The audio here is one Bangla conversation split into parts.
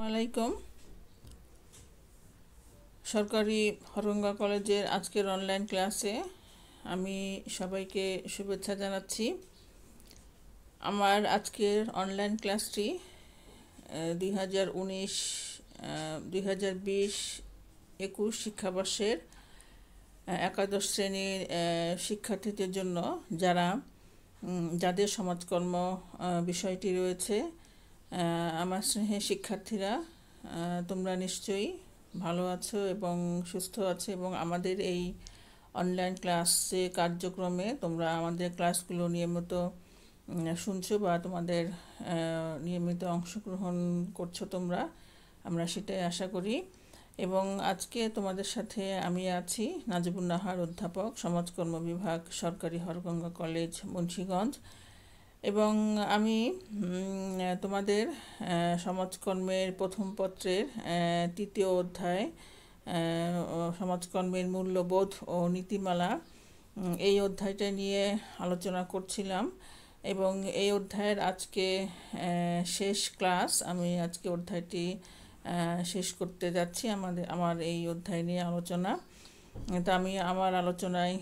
আলাইকুম সরকারি হরঙ্গা কলেজের আজকের অনলাইন ক্লাসে আমি সবাইকে শুভেচ্ছা জানাচ্ছি আমার আজকের অনলাইন ক্লাসটি দুই হাজার উনিশ দুই হাজার বিশ একুশ শিক্ষাবর্ষের একাদশ শ্রেণীর শিক্ষার্থীদের জন্য যারা যাদের সমাজকর্ম বিষয়টি রয়েছে আমার স্নেহের শিক্ষার্থীরা তোমরা নিশ্চয়ই ভালো আছো এবং সুস্থ আছো এবং আমাদের এই অনলাইন ক্লাসে কার্যক্রমে তোমরা আমাদের ক্লাসগুলো নিয়মিত শুনছো বা তোমাদের নিয়মিত অংশগ্রহণ করছো তোমরা আমরা সেটাই আশা করি এবং আজকে তোমাদের সাথে আমি আছি নাজিবুল নাহার অধ্যাপক সমাজকর্ম বিভাগ সরকারি হরগঙ্গা কলেজ মুন্সীগঞ্জ এবং আমি তোমাদের সমাজকর্মের প্রথম পত্রের তৃতীয় অধ্যায় সমাজকর্মের মূল্যবোধ ও নীতিমালা এই অধ্যায়টা নিয়ে আলোচনা করছিলাম এবং এই অধ্যায়ের আজকে শেষ ক্লাস আমি আজকে অধ্যায়টি শেষ করতে যাচ্ছি আমাদের আমার এই অধ্যায় নিয়ে আলোচনা তা আমি আমার আলোচনায়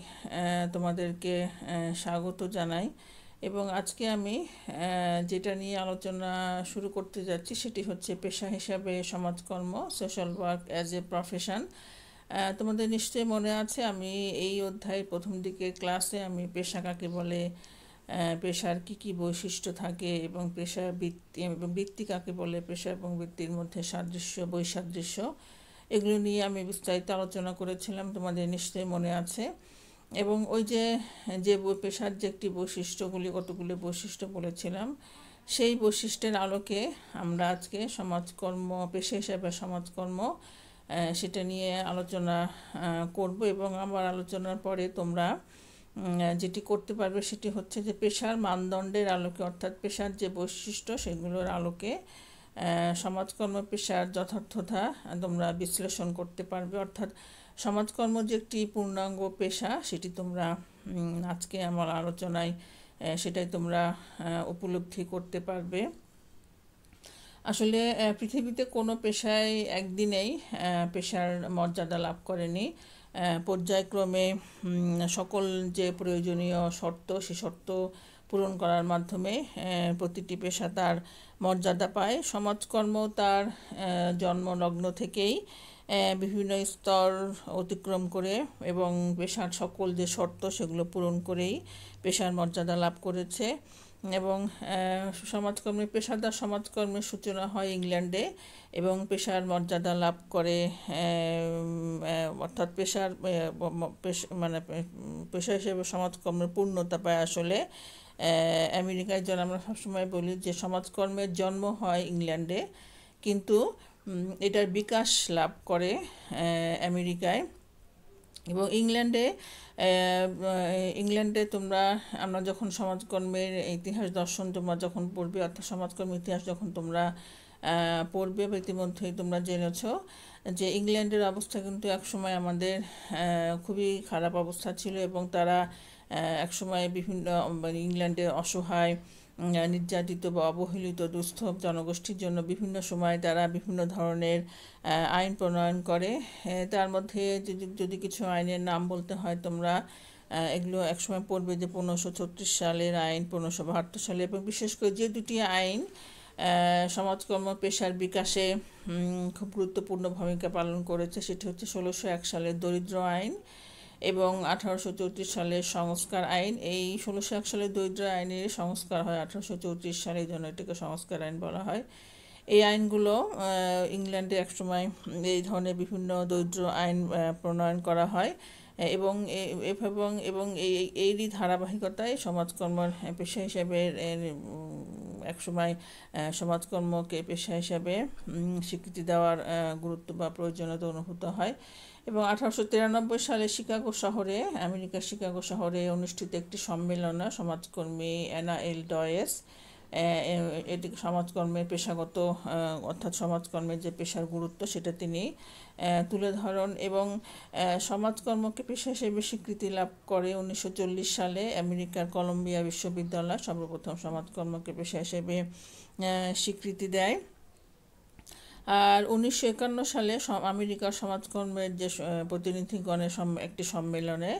তোমাদেরকে স্বাগত জানাই এবং আজকে আমি যেটা নিয়ে আলোচনা শুরু করতে যাচ্ছি সেটি হচ্ছে পেশা হিসাবে সমাজকর্ম social work as a profession তোমাদের নিশ্চয়ই মনে আছে আমি এই অধ্যায় প্রথম দিকে ক্লাসে আমি পেশা কাকে বলে পেশার কি কি বৈশিষ্ট্য থাকে এবং পেশা বৃত্তি এবং বৃত্তি কাকে বলে পেশা এবং বৃত্তির মধ্যে সাদৃশ্য বৈসাদৃশ্য এগুলো নিয়ে আমি বিস্তারিত আলোচনা করেছিলাম তোমাদের নিশ্চয়ই মনে আছে এবং ওই যে যে পেশার যে একটি বৈশিষ্ট্যগুলি কতগুলি বৈশিষ্ট্য বলেছিলাম সেই বৈশিষ্ট্যের আলোকে আমরা আজকে সমাজকর্ম পেশা হিসাবে সমাজকর্ম সেটা নিয়ে আলোচনা করব এবং আমার আলোচনার পরে তোমরা যেটি করতে পারবে সেটি হচ্ছে যে পেশার মানদণ্ডের আলোকে অর্থাৎ পেশার যে বৈশিষ্ট্য সেগুলোর আলোকে সমাজকর্ম পেশার যথার্থতা তোমরা বিশ্লেষণ করতে পারবে অর্থাৎ সমাজকর্ম যে একটি পূর্ণাঙ্গ পেশা সেটি তোমরা আজকে আমার আলোচনায় সেটাই তোমরা উপলব্ধি করতে পারবে আসলে পৃথিবীতে কোনো পেশায় একদিনেই পেশার মর্যাদা লাভ করেনি পর্যায়ক্রমে সকল যে প্রয়োজনীয় শর্ত সে শর্ত পূরণ করার মাধ্যমে প্রতিটি পেশা তার মর্যাদা পায় সমাজকর্ম তার জন্মলগ্ন থেকেই বিভিন্ন স্তর অতিক্রম করে এবং পেশার সকল যে শর্ত সেগুলো পূরণ করেই পেশার মর্যাদা লাভ করেছে এবং সমাজকর্মী পেশাদার সমাজকর্মের সূচনা হয় ইংল্যান্ডে এবং পেশার মর্যাদা লাভ করে অর্থাৎ পেশার মানে পেশা হিসেবে সমাজকর্মের পূর্ণতা পায় আসলে আমেরিকায় যেন আমরা সবসময় বলি যে সমাজকর্মের জন্ম হয় ইংল্যান্ডে কিন্তু এটার বিকাশ লাভ করে আমেরিকায় এবং ইংল্যান্ডে ইংল্যান্ডে তোমরা আমরা যখন সমাজকর্মের ইতিহাস দর্শন তোমরা যখন পড়বে অর্থাৎ সমাজকর্মের ইতিহাস যখন তোমরা পড়বে বা ইতিমধ্যেই তোমরা জেনেছ যে ইংল্যান্ডের অবস্থা কিন্তু একসময় আমাদের খুবই খারাপ অবস্থা ছিল এবং তারা একসময় বিভিন্ন মানে ইংল্যান্ডে অসহায় নির্যাতিত বা অবহেলিত দুস্থ জনগোষ্ঠীর জন্য বিভিন্ন সময় তারা বিভিন্ন ধরনের আইন প্রণয়ন করে তার মধ্যে যদি যদি কিছু আইনের নাম বলতে হয় তোমরা এগুলো একসময় পড়বে যে পনেরোশো ছত্রিশ সালের আইন পনেরোশো বাহাত্তর সালে এবং বিশেষ করে যে দুটি আইন সমাজকর্ম পেশার বিকাশে খুব গুরুত্বপূর্ণ ভূমিকা পালন করেছে সেটি হচ্ছে ষোলোশো এক সালের দরিদ্র আইন এবং আঠারোশো চৌত্রিশ সালের সংস্কার আইন এই ষোলোশো এক সালের দরিদ্র আইনের সংস্কার হয় আঠারোশো চৌত্রিশ সালে এই জন্য এটাকে সংস্কার আইন বলা হয় এই আইনগুলো ইংল্যান্ডে একসময় এই ধরনের বিভিন্ন দরিদ্র আইন প্রণয়ন করা হয় এবং এবং এবং এই এইরই ধারাবাহিকতায় সমাজকর্ম পেশা হিসেবে একসময় সমাজকর্মকে পেশা হিসাবে স্বীকৃতি দেওয়ার গুরুত্ব বা প্রয়োজনীয়তা অনুভূত হয় এবং আঠারোশো তিরানব্বই সালে শিকাগো শহরে আমেরিকার শিকাগো শহরে অনুষ্ঠিত একটি সম্মেলনে সমাজকর্মী অ্যানা এল ডয়েস এটি সমাজকর্মের পেশাগত অর্থাৎ সমাজকর্মের যে পেশার গুরুত্ব সেটা তিনি তুলে ধরন এবং সমাজকর্মকে পেশা হিসেবে স্বীকৃতি লাভ করে উনিশশো সালে আমেরিকার কলম্বিয়া বিশ্ববিদ্যালয় সর্বপ্রথম সমাজকর্মকে পেশা হিসেবে স্বীকৃতি দেয় আর উনিশশো একান্ন সালে আমেরিকার সমাজকর্মের যে প্রতিনিধিগণের একটি সম্মেলনে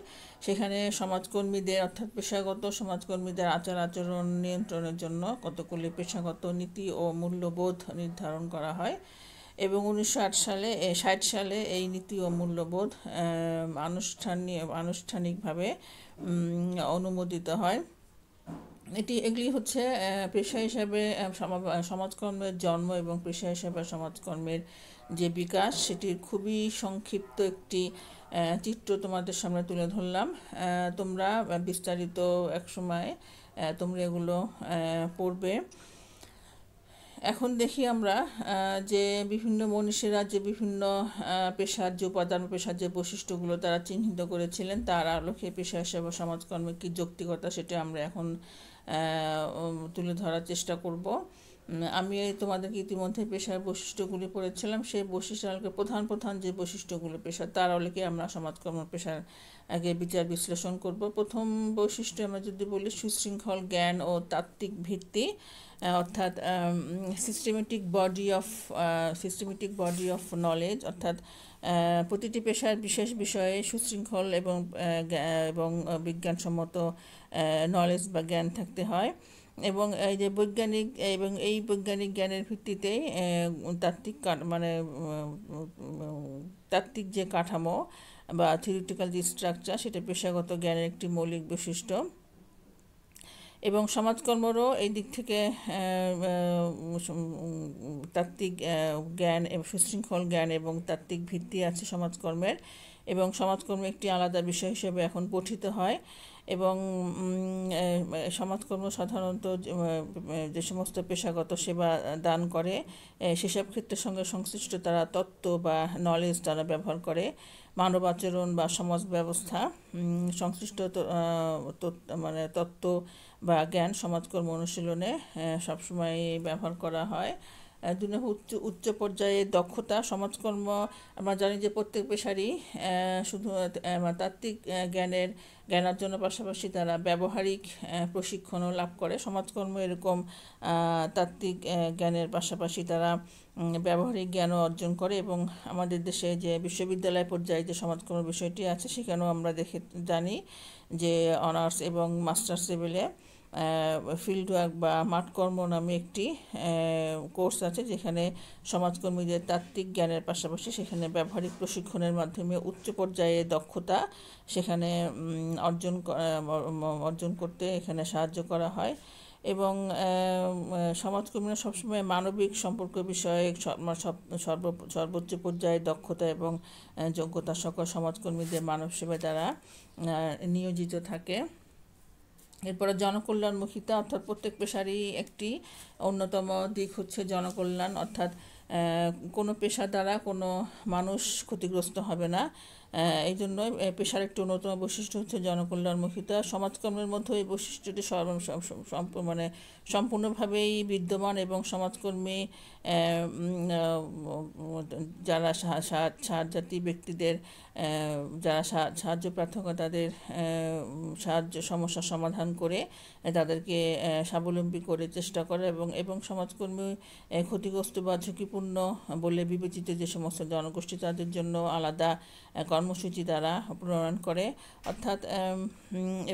সেখানে সমাজকর্মীদের অর্থাৎ পেশাগত সমাজকর্মীদের আচার আচরণ নিয়ন্ত্রণের জন্য কতগুলি পেশাগত নীতি ও মূল্যবোধ নির্ধারণ করা হয় এবং উনিশশো সালে ষাট সালে এই নীতি ও মূল্যবোধ আনুষ্ঠানিক আনুষ্ঠানিকভাবে অনুমোদিত হয় এটি এগুলি হচ্ছে পেশা হিসাবে সমাজকর্মের জন্ম এবং পেশা হিসাবে সমাজকর্মের যে বিকাশ সেটির খুবই সংক্ষিপ্ত একটি চিত্র তোমাদের সামনে তুলে ধরলাম তোমরা বিস্তারিত এক সময় তোমরা এগুলো পড়বে এখন দেখি আমরা যে বিভিন্ন মনীষীরা যে বিভিন্ন পেশার যে উপাদান পেশার যে বৈশিষ্ট্যগুলো তারা চিহ্নিত করেছিলেন তার আলোকে পেশা হিসেবে সমাজকর্মে কী যৌক্তিকতা সেটা আমরা এখন তুলে ধরার চেষ্টা করব আমি তোমাদেরকে ইতিমধ্যে পেশার বৈশিষ্ট্যগুলি পড়েছিলাম সেই বৈশিষ্ট্য প্রধান প্রধান যে বৈশিষ্ট্যগুলো পেশা তার অলিকে আমরা সমাজকর্ম পেশার আগে বিচার বিশ্লেষণ করব প্রথম বৈশিষ্ট্য আমরা যদি বলি সুশৃঙ্খল জ্ঞান ও তাত্ত্বিক ভিত্তি অর্থাৎ systematic body of systematic body of knowledge অর্থাৎ প্রতিটি পেশার বিশেষ বিষয়ে সুশৃঙ্খল এবং এবং বিজ্ঞানসম্মত নলেজ বা জ্ঞান থাকতে হয় এবং এই যে বৈজ্ঞানিক এবং এই বৈজ্ঞানিক জ্ঞানের ভিত্তিতে তাত্ত্বিক মানে তাত্ত্বিক যে কাঠামো বা থিওরিটিক্যাল যে স্ট্রাকচার সেটা পেশাগত জ্ঞানের একটি মৌলিক বৈশিষ্ট্য এবং সমাজকর্মরও এই দিক থেকে তাত্ত্বিক জ্ঞান এবং সুশৃঙ্খল জ্ঞান এবং তাত্ত্বিক ভিত্তি আছে সমাজকর্মের এবং সমাজকর্ম একটি আলাদা বিষয় হিসেবে এখন পঠিত হয় এবং সমাজকর্ম সাধারণত যে সমস্ত পেশাগত সেবা দান করে সেসব ক্ষেত্রের সঙ্গে সংশ্লিষ্ট তারা তত্ত্ব বা নলেজ তারা ব্যবহার করে মানব আচরণ বা সমাজ ব্যবস্থা সংশ্লিষ্ট মানে তত্ত্ব বা জ্ঞান সমাজকর্ম অনুশীলনে সবসময় ব্যবহার করা হয় দুই উচ্চ উচ্চ পর্যায়ে দক্ষতা সমাজকর্ম আমরা জানি যে প্রত্যেক পেশারই শুধু তাত্ত্বিক জ্ঞানের জ্ঞানার্জনের পাশাপাশি তারা ব্যবহারিক প্রশিক্ষণও লাভ করে সমাজকর্ম এরকম তাত্ত্বিক জ্ঞানের পাশাপাশি তারা ব্যবহারিক জ্ঞানও অর্জন করে এবং আমাদের দেশে যে বিশ্ববিদ্যালয় পর্যায়ে যে সমাজকর্ম বিষয়টি আছে সেখানেও আমরা দেখে জানি যে অনার্স এবং মাস্টার্স লেভেলে ফিল্ড ওয়ার্ক বা মাঠকর্ম নামে একটি কোর্স আছে যেখানে সমাজকর্মীদের তাত্ত্বিক জ্ঞানের পাশাপাশি সেখানে ব্যবহারিক প্রশিক্ষণের মাধ্যমে উচ্চ পর্যায়ে দক্ষতা সেখানে অর্জন অর্জন করতে এখানে সাহায্য করা হয় এবং সমাজকর্মীরা সবসময় মানবিক সম্পর্ক বিষয়ে সর্ব সর্বোচ্চ পর্যায়ে দক্ষতা এবং যোগ্যতা সকল সমাজকর্মীদের মানব সেবায় তারা নিয়োজিত থাকে এরপরে জনকল্যাণমুখিতা অর্থাৎ প্রত্যেক পেশারই একটি অন্যতম দিক হচ্ছে জনকল্যাণ অর্থাৎ কোনো পেশা দ্বারা কোনো মানুষ ক্ষতিগ্রস্ত হবে না এই জন্য পেশার একটি অন্যতম বৈশিষ্ট্য হচ্ছে জনকল্যাণমুখিতা সমাজকর্মের মধ্যে এই বৈশিষ্ট্যটি সর্ব মানে সম্পূর্ণভাবেই বিদ্যমান এবং সমাজকর্মী যারা সাহায্যার্থী ব্যক্তিদের যারা সাহায্য প্রার্থনা তাদের সাহায্য সমস্যা সমাধান করে তাদেরকে স্বাবলম্বী করে চেষ্টা করে এবং এবং সমাজকর্মী ক্ষতিগ্রস্ত বা ঝুঁকিপূর্ণ বলে বিবেচিত যে সমস্ত জনগোষ্ঠী তাদের জন্য আলাদা কর্ম কর্মসূচি তারা প্রণয়ন করে অর্থাৎ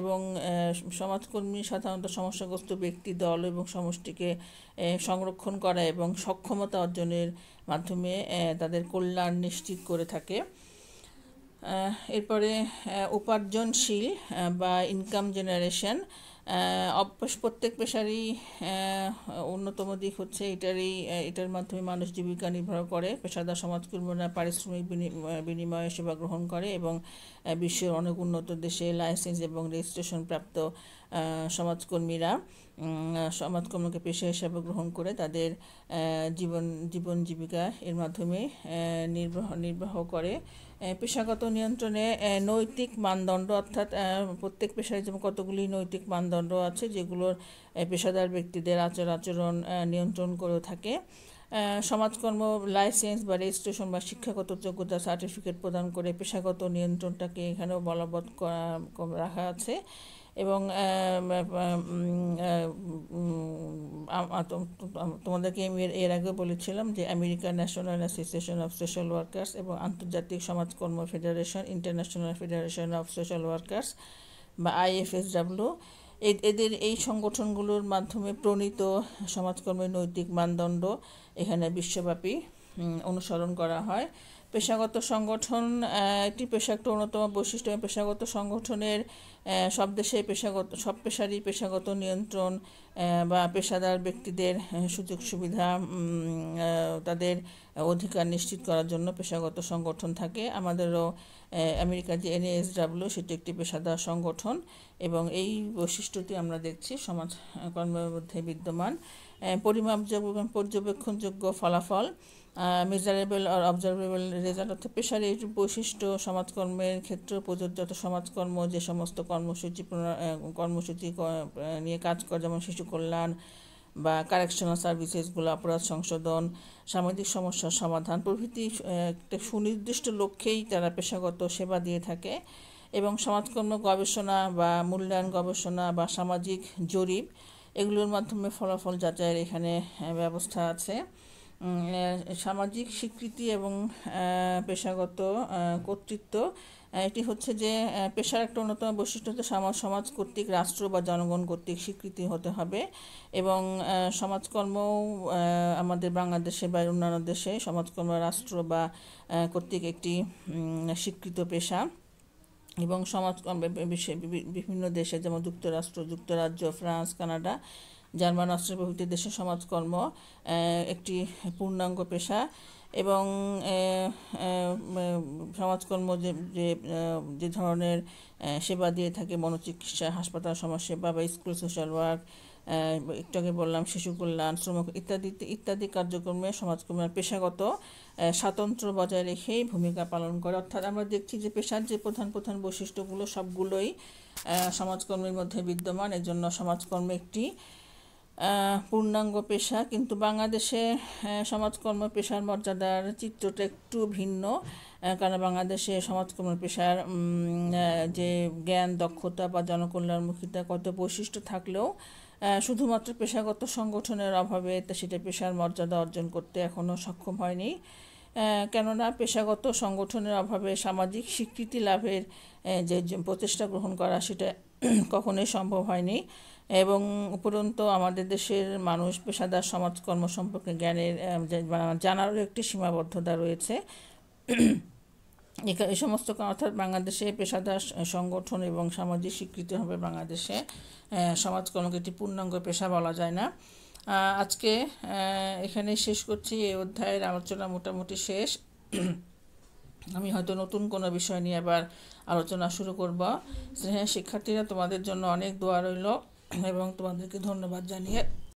এবং সমাজকর্মী সাধারণত সমস্যাগ্রস্ত ব্যক্তি দল এবং সমষ্টিকে সংরক্ষণ করা এবং সক্ষমতা অর্জনের মাধ্যমে তাদের কল্যাণ নিশ্চিত করে থাকে এরপরে উপার্জনশীল বা ইনকাম জেনারেশন প্রত্যেক পেশারই অন্যতম দিক হচ্ছে এটারই এটার মাধ্যমে মানুষ জীবিকা নির্ভর করে পেশাদার সমাজকর্মীরা পারিশ্রমিক বিনিময়ে সেবা গ্রহণ করে এবং বিশ্বের অনেক উন্নত দেশে লাইসেন্স এবং রেজিস্ট্রেশন প্রাপ্ত সমাজকর্মীরা সমাজকর্মকে পেশা হিসাবে গ্রহণ করে তাদের জীবন জীবন জীবিকা এর মাধ্যমে নির্বাহ নির্বাহ করে পেশাগত নিয়ন্ত্রণে নৈতিক মানদণ্ড অর্থাৎ প্রত্যেক পেশায় যেমন কতগুলি নৈতিক মানদণ্ড আছে যেগুলোর পেশাদার ব্যক্তিদের আচার আচরণ নিয়ন্ত্রণ করে থাকে সমাজকর্ম লাইসেন্স বা রেজিস্ট্রেশন বা শিক্ষাগত যোগ্যতা সার্টিফিকেট প্রদান করে পেশাগত নিয়ন্ত্রণটাকে এখানেও বলবৎ রাখা আছে এবং তোমাদেরকে আমি এর আগে বলেছিলাম যে American National Association of social workers এবং আন্তর্জাতিক সমাজকর্ম ফেডারেশন International Federation of social workers বা আইএফএসডাব্লিউ এদের এই সংগঠনগুলোর মাধ্যমে প্রণীত সমাজকর্মের নৈতিক মানদণ্ড এখানে বিশ্বব্যাপী অনুসরণ করা হয় পেশাগত সংগঠন একটি পেশা একটা অন্যতম বৈশিষ্ট্য পেশাগত সংগঠনের সব দেশে পেশাগত সব পেশারই পেশাগত নিয়ন্ত্রণ বা পেশাদার ব্যক্তিদের সুযোগ সুবিধা তাদের অধিকার নিশ্চিত করার জন্য পেশাগত সংগঠন থাকে আমাদেরও আমেরিকার যে এনএসডাব্লিউ সেটি একটি পেশাদার সংগঠন এবং এই বৈশিষ্ট্যটি আমরা দেখছি সমাজ কর্মের মধ্যে বিদ্যমান পরিমাপযোগ্য পর্যবেক্ষণযোগ্য ফলাফল মেজারেবল আর অবজারভেবল রেজাল্ট অর্থাৎ পেশারের বৈশিষ্ট্য সমাজকর্মের ক্ষেত্র প্রযোজ্য সমাজকর্ম যে সমস্ত কর্মসূচি কর্মসূচি নিয়ে কাজ করে যেমন শিশু কল্যাণ বা কারেকশনাল সার্ভিসেসগুলো অপরাধ সংশোধন সামাজিক সমস্যার সমাধান প্রভৃতি একটা সুনির্দিষ্ট লক্ষ্যেই তারা পেশাগত সেবা দিয়ে থাকে এবং সমাজকর্ম গবেষণা বা মূল্যায়ন গবেষণা বা সামাজিক জরিপ এগুলোর মাধ্যমে ফলাফল যাচাইয়ের এখানে ব্যবস্থা আছে সামাজিক স্বীকৃতি এবং পেশাগত কর্তৃত্ব এটি হচ্ছে যে পেশার একটা অন্যতম বৈশিষ্ট্য হচ্ছে সমাজ সমাজ কর্তৃক রাষ্ট্র বা জনগণ কর্তৃক স্বীকৃতি হতে হবে এবং সমাজকর্মও আমাদের বাংলাদেশে বা অন্যান্য দেশে সমাজকর্ম রাষ্ট্র বা কর্তৃক একটি স্বীকৃত পেশা এবং সমাজ বিভিন্ন দেশে যেমন যুক্তরাষ্ট্র যুক্তরাজ্য ফ্রান্স কানাডা জার্মান অস্ট্রেলিয়া প্রভৃতি দেশে সমাজকর্ম একটি পূর্ণাঙ্গ পেশা এবং সমাজকর্ম যে যে ধরনের সেবা দিয়ে থাকে মনোচিকিৎসা হাসপাতাল সমাজসেবা বা স্কুল সোশ্যাল ওয়ার্ক একটাকে বললাম শিশু কল্যাণ শ্রম ইত্যাদি ইত্যাদি কার্যক্রমে সমাজকল্যাণ পেশাগত স্বাতন্ত্র বজায় রেখেই ভূমিকা পালন করে অর্থাৎ আমরা দেখছি যে পেশার যে প্রধান প্রধান বৈশিষ্ট্যগুলো সবগুলোই সমাজকর্মের মধ্যে বিদ্যমান জন্য সমাজকর্ম একটি পূর্ণাঙ্গ পেশা কিন্তু বাংলাদেশে সমাজকর্ম পেশার মর্যাদার চিত্রটা একটু ভিন্ন কারণ বাংলাদেশে সমাজকর্ম পেশার যে জ্ঞান দক্ষতা বা জনকল্যাণমুখিতা কত বৈশিষ্ট্য থাকলেও শুধুমাত্র পেশাগত সংগঠনের অভাবে সেটা পেশার মর্যাদা অর্জন করতে এখনও সক্ষম হয়নি কেননা পেশাগত সংগঠনের অভাবে সামাজিক স্বীকৃতি লাভের যে প্রচেষ্টা গ্রহণ করা সেটা কখনোই সম্ভব হয়নি এবং উপরন্তু আমাদের দেশের মানুষ পেশাদার সমাজকর্ম সম্পর্কে জ্ঞানের জানারও একটি সীমাবদ্ধতা রয়েছে এখানে এই সমস্ত অর্থাৎ বাংলাদেশে পেশাদার সংগঠন এবং সামাজিক স্বীকৃতি হবে বাংলাদেশে সমাজকর্মকে একটি পূর্ণাঙ্গ পেশা বলা যায় না আজকে এখানে শেষ করছি এই অধ্যায়ের আলোচনা মোটামুটি শেষ আমি হয়তো নতুন কোনো বিষয় নিয়ে আবার আলোচনা শুরু করব স্নেহের শিক্ষার্থীরা তোমাদের জন্য অনেক দোয়া রইল এবং তোমাদেরকে ধন্যবাদ জানিয়ে